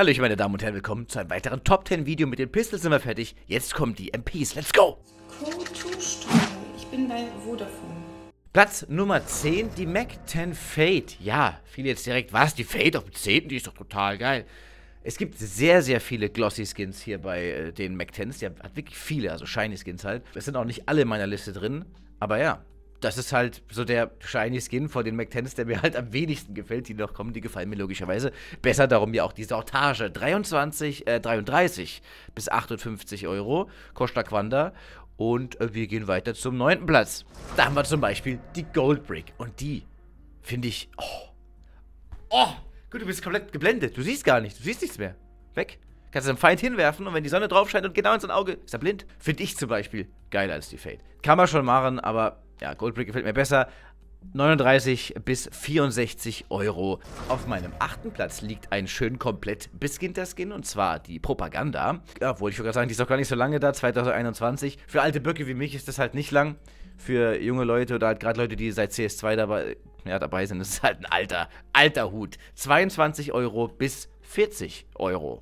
Hallo, meine Damen und Herren, willkommen zu einem weiteren Top 10 Video. Mit den Pistols sind wir fertig. Jetzt kommen die MPs. Let's go! Ich bin bei Vodafone. Platz Nummer 10, die Mac 10 Fade. Ja, viele jetzt direkt, was, die Fade auf dem 10? Die ist doch total geil. Es gibt sehr, sehr viele Glossy Skins hier bei äh, den Mac 10s. Die hat wirklich viele, also Shiny Skins halt. Es sind auch nicht alle in meiner Liste drin, aber ja, das ist halt so der shiny Skin vor den McTennis, der mir halt am wenigsten gefällt, die noch kommen, die gefallen mir logischerweise besser, darum ja auch die Sortage. 23, äh, 33 bis 58 Euro, Costa Quanda und äh, wir gehen weiter zum neunten Platz. Da haben wir zum Beispiel die Gold Brick und die finde ich, oh, oh, gut, du bist komplett geblendet, du siehst gar nichts. du siehst nichts mehr, weg. Kannst du den Feind hinwerfen und wenn die Sonne drauf scheint und genau in sein Auge, ist er blind. Finde ich zum Beispiel geiler als die Fade. Kann man schon machen, aber ja, Goldbrick gefällt mir besser. 39 bis 64 Euro. Auf meinem achten Platz liegt ein schön komplett beskinter Skin und zwar die Propaganda. Ja, obwohl ich würde sagen, die ist doch gar nicht so lange da, 2021. Für alte Böcke wie mich ist das halt nicht lang. Für junge Leute oder halt gerade Leute, die seit CS2 dabei, ja, dabei sind, ist es halt ein alter, alter Hut. 22 Euro bis 40 Euro.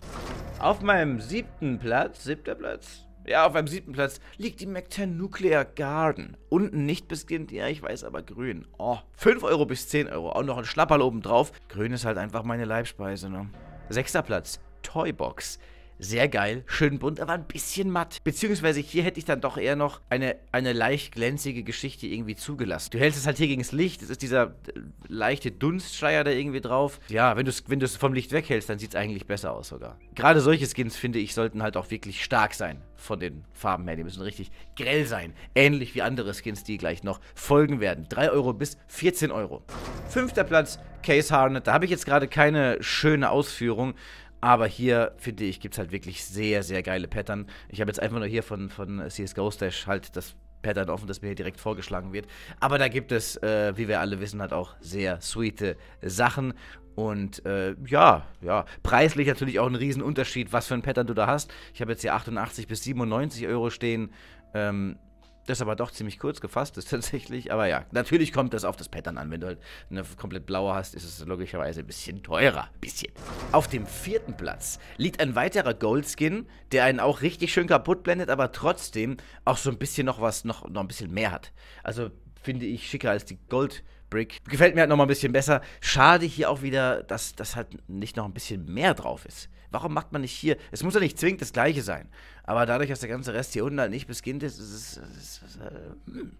Auf meinem siebten Platz, siebter Platz, ja, auf einem siebten Platz liegt die McTen Nuclear Garden. Unten nicht bis Kind, ja, ich weiß, aber grün. Oh, 5 Euro bis 10 Euro. Auch noch ein Schlapperl oben drauf. Grün ist halt einfach meine Leibspeise, ne? Sechster Platz, Toybox. Sehr geil, schön bunt, aber ein bisschen matt. Beziehungsweise hier hätte ich dann doch eher noch eine, eine leicht glänzige Geschichte irgendwie zugelassen. Du hältst es halt hier gegen das Licht, es ist dieser äh, leichte Dunstschleier da irgendwie drauf. Ja, wenn du es wenn vom Licht weghältst, dann sieht es eigentlich besser aus sogar. Gerade solche Skins, finde ich, sollten halt auch wirklich stark sein von den Farben her. Die müssen richtig grell sein. Ähnlich wie andere Skins, die gleich noch folgen werden. 3 Euro bis 14 Euro. Fünfter Platz, Case Harnet. Da habe ich jetzt gerade keine schöne Ausführung. Aber hier, finde ich, gibt es halt wirklich sehr, sehr geile Pattern. Ich habe jetzt einfach nur hier von, von CSGO Stash halt das Pattern offen, das mir hier direkt vorgeschlagen wird. Aber da gibt es, äh, wie wir alle wissen, halt auch sehr sweete Sachen. Und äh, ja, ja, preislich natürlich auch ein Riesenunterschied, was für ein Pattern du da hast. Ich habe jetzt hier 88 bis 97 Euro stehen. Ähm, das aber doch ziemlich kurz gefasst ist tatsächlich. Aber ja, natürlich kommt das auf das Pattern an. Wenn du halt eine komplett blaue hast, ist es logischerweise ein bisschen teurer. bisschen. Auf dem vierten Platz liegt ein weiterer Goldskin, der einen auch richtig schön kaputt blendet, aber trotzdem auch so ein bisschen noch was, noch, noch ein bisschen mehr hat. Also finde ich schicker als die Gold- Brick. Gefällt mir halt nochmal ein bisschen besser. Schade hier auch wieder, dass das halt nicht noch ein bisschen mehr drauf ist. Warum macht man nicht hier? Es muss ja nicht zwingend das gleiche sein. Aber dadurch, dass der ganze Rest hier unten halt nicht beskinnt ist, ist es. Ist, ist, äh, hm,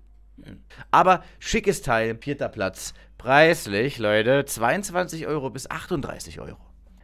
hm. Aber schickes Teil, vierter Platz. Preislich, Leute, 22 Euro bis 38 Euro.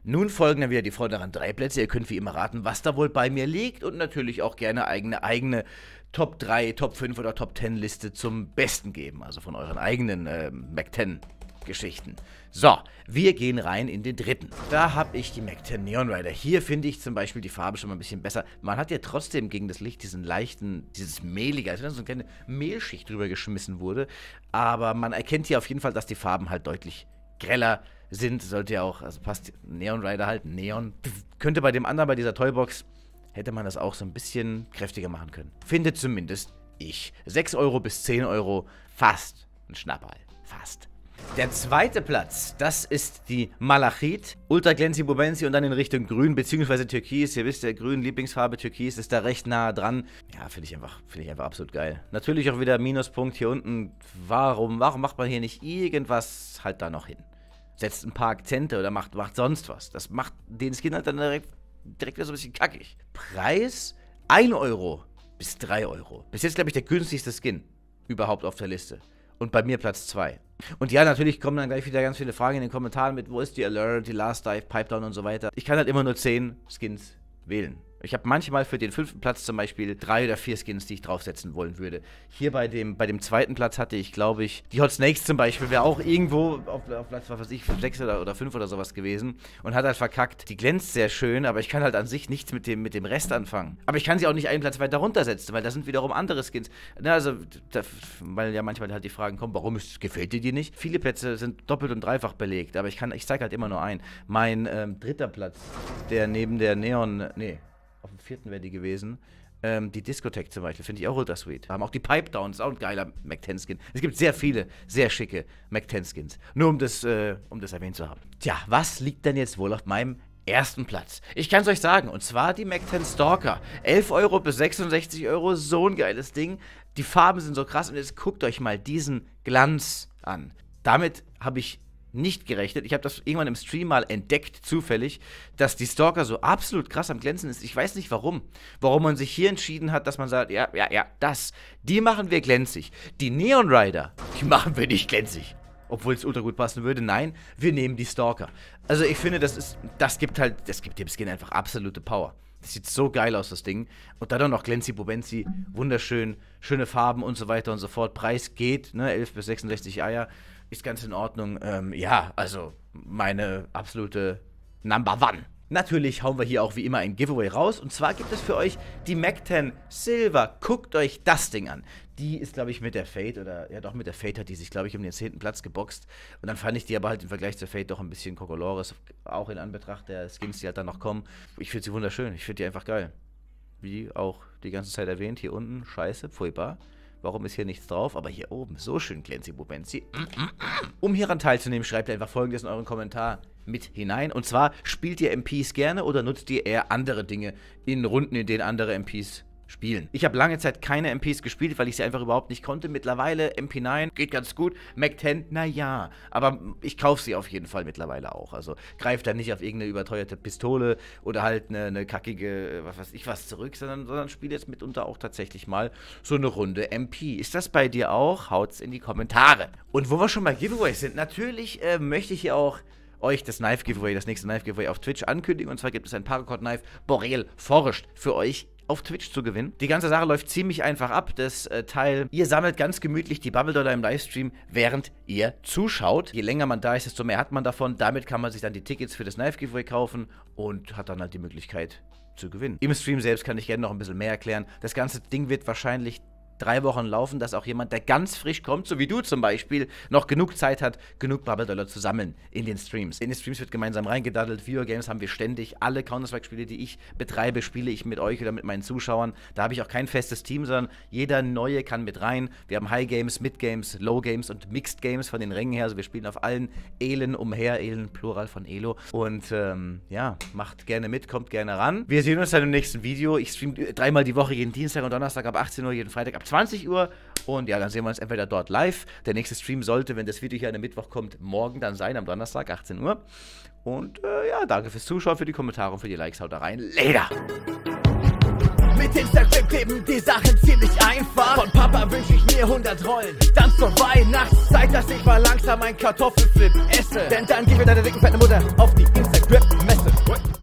Nun folgen dann wieder die vorderen drei Plätze. Ihr könnt wie immer raten, was da wohl bei mir liegt und natürlich auch gerne eigene, eigene Top 3, Top 5 oder Top 10 Liste zum Besten geben. Also von euren eigenen äh, Mac 10 Geschichten. So, wir gehen rein in den dritten. Da habe ich die Mac 10 Neon Rider. Hier finde ich zum Beispiel die Farbe schon mal ein bisschen besser. Man hat ja trotzdem gegen das Licht diesen leichten, dieses mehlige, als wenn so eine kleine Mehlschicht drüber geschmissen wurde. Aber man erkennt hier auf jeden Fall, dass die Farben halt deutlich greller sind, sollte ja auch, also passt Neon Rider halt, Neon. Könnte bei dem anderen, bei dieser Toybox, hätte man das auch so ein bisschen kräftiger machen können. Finde zumindest ich. 6 Euro bis 10 Euro, fast ein Schnapperl. Fast. Der zweite Platz, das ist die Malachit, Ultra Glancy Bubensi und dann in Richtung Grün bzw. Türkis. Ihr wisst, ja, grün Lieblingsfarbe Türkis ist da recht nah dran. Ja, finde ich, einfach, find ich einfach absolut geil. Natürlich auch wieder Minuspunkt hier unten. Warum, warum macht man hier nicht irgendwas halt da noch hin? Setzt ein paar Akzente oder macht, macht sonst was. Das macht den Skin halt dann direkt, direkt wieder so ein bisschen kackig. Preis 1 Euro bis 3 Euro. Bis jetzt, glaube ich, der günstigste Skin überhaupt auf der Liste und bei mir Platz 2. Und ja, natürlich kommen dann gleich wieder ganz viele Fragen in den Kommentaren mit, wo ist die Alert, die Last Dive, Pipedown und so weiter. Ich kann halt immer nur 10 Skins wählen. Ich habe manchmal für den fünften Platz zum Beispiel drei oder vier Skins, die ich draufsetzen wollen würde. Hier bei dem, bei dem zweiten Platz hatte ich, glaube ich, die Hot Snakes zum Beispiel, wäre auch irgendwo auf, auf Platz, was weiß ich, sechs oder, oder fünf oder sowas gewesen und hat halt verkackt. Die glänzt sehr schön, aber ich kann halt an sich nichts mit dem, mit dem Rest anfangen. Aber ich kann sie auch nicht einen Platz weiter runtersetzen, weil da sind wiederum andere Skins. Na, also, da, weil ja manchmal halt die Fragen kommen, warum ist, gefällt dir die nicht? Viele Plätze sind doppelt und dreifach belegt, aber ich kann, ich zeige halt immer nur einen. Mein ähm, dritter Platz, der neben der Neon, nee, auf dem vierten wäre die gewesen. Ähm, die Discotech zum Beispiel, finde ich auch ultra sweet. Haben auch die Pipe Downs, auch ein geiler Mac 10 skin Es gibt sehr viele, sehr schicke Mac 10 skins Nur um das, äh, um das erwähnt zu haben. Tja, was liegt denn jetzt wohl auf meinem ersten Platz. Ich kann es euch sagen, und zwar die Mac 10 Stalker. 11 Euro bis 66 Euro, so ein geiles Ding. Die Farben sind so krass und jetzt guckt euch mal diesen Glanz an. Damit habe ich nicht gerechnet. Ich habe das irgendwann im Stream mal entdeckt, zufällig, dass die Stalker so absolut krass am Glänzen ist. Ich weiß nicht warum. Warum man sich hier entschieden hat, dass man sagt, ja, ja, ja, das, die machen wir glänzig. Die Neon Rider, die machen wir nicht glänzig. Obwohl es ultra gut passen würde. Nein, wir nehmen die Stalker. Also ich finde, das ist, das gibt halt, das gibt dem Skin einfach absolute Power. Das sieht so geil aus, das Ding. Und dann noch Glenzi Bubenzi, wunderschön, schöne Farben und so weiter und so fort. Preis geht, ne, 11 bis 66 Eier ist ganz in Ordnung. Ähm, ja, also meine absolute Number One. Natürlich hauen wir hier auch wie immer ein Giveaway raus. Und zwar gibt es für euch die Mac 10 Silver. Guckt euch das Ding an. Die ist, glaube ich, mit der Fate oder ja doch mit der Fate hat die sich, glaube ich, um den 10. Platz geboxt. Und dann fand ich die aber halt im Vergleich zur Fate doch ein bisschen Kokolores, auch in Anbetracht der Skins, die halt dann noch kommen. Ich finde sie wunderschön. Ich finde die einfach geil. Wie auch die ganze Zeit erwähnt, hier unten, scheiße, pfui bar. Warum ist hier nichts drauf? Aber hier oben, so schön glänzi Bubenzi. Mm, mm, mm. Um hieran teilzunehmen, schreibt ihr einfach folgendes in euren Kommentar mit hinein. Und zwar, spielt ihr MPs gerne oder nutzt ihr eher andere Dinge in Runden, in denen andere MPs spielen. Ich habe lange Zeit keine MPs gespielt, weil ich sie einfach überhaupt nicht konnte. Mittlerweile MP9 geht ganz gut. Mac 10, naja. Aber ich kaufe sie auf jeden Fall mittlerweile auch. Also greift da nicht auf irgendeine überteuerte Pistole oder halt eine, eine kackige, äh, was weiß ich, was zurück, sondern, sondern spiele jetzt mitunter auch tatsächlich mal so eine Runde MP. Ist das bei dir auch? Haut's in die Kommentare. Und wo wir schon bei Giveaways sind, natürlich äh, möchte ich hier auch euch das Knife Giveaway, das nächste Knife Giveaway auf Twitch ankündigen. Und zwar gibt es ein Paracord Knife Borel Forest für euch auf Twitch zu gewinnen. Die ganze Sache läuft ziemlich einfach ab. Das äh, Teil, ihr sammelt ganz gemütlich die Bubble Dollar im Livestream, während ihr zuschaut. Je länger man da ist, desto mehr hat man davon. Damit kann man sich dann die Tickets für das Knife Giveaway kaufen und hat dann halt die Möglichkeit zu gewinnen. Im Stream selbst kann ich gerne noch ein bisschen mehr erklären. Das ganze Ding wird wahrscheinlich drei Wochen laufen, dass auch jemand, der ganz frisch kommt, so wie du zum Beispiel, noch genug Zeit hat, genug Bubble-Dollar zu sammeln in den Streams. In den Streams wird gemeinsam reingedaddelt, Viewer-Games haben wir ständig, alle Counter-Strike-Spiele, die ich betreibe, spiele ich mit euch oder mit meinen Zuschauern. Da habe ich auch kein festes Team, sondern jeder Neue kann mit rein. Wir haben High-Games, Mid-Games, Low-Games und Mixed-Games von den Rängen her, also wir spielen auf allen Elen umher, Elen Plural von Elo und ähm, ja, macht gerne mit, kommt gerne ran. Wir sehen uns dann im nächsten Video. Ich stream dreimal die Woche, jeden Dienstag und Donnerstag ab 18 Uhr, jeden Freitag ab 20 Uhr. Und ja, dann sehen wir uns entweder dort live. Der nächste Stream sollte, wenn das Video hier an der Mittwoch kommt, morgen dann sein, am Donnerstag, 18 Uhr. Und äh, ja, danke fürs Zuschauen, für die Kommentare und für die Likes. Haut da rein. Leder! Mit Instagram kleben die Sachen ziemlich einfach. Von Papa wünsche ich mir 100 Rollen. Dann zur Weihnachtszeit, dass ich mal langsam einen Kartoffelflip esse. Denn dann gehen wir deine dicken fetten Mutter auf die Instagram-Messe.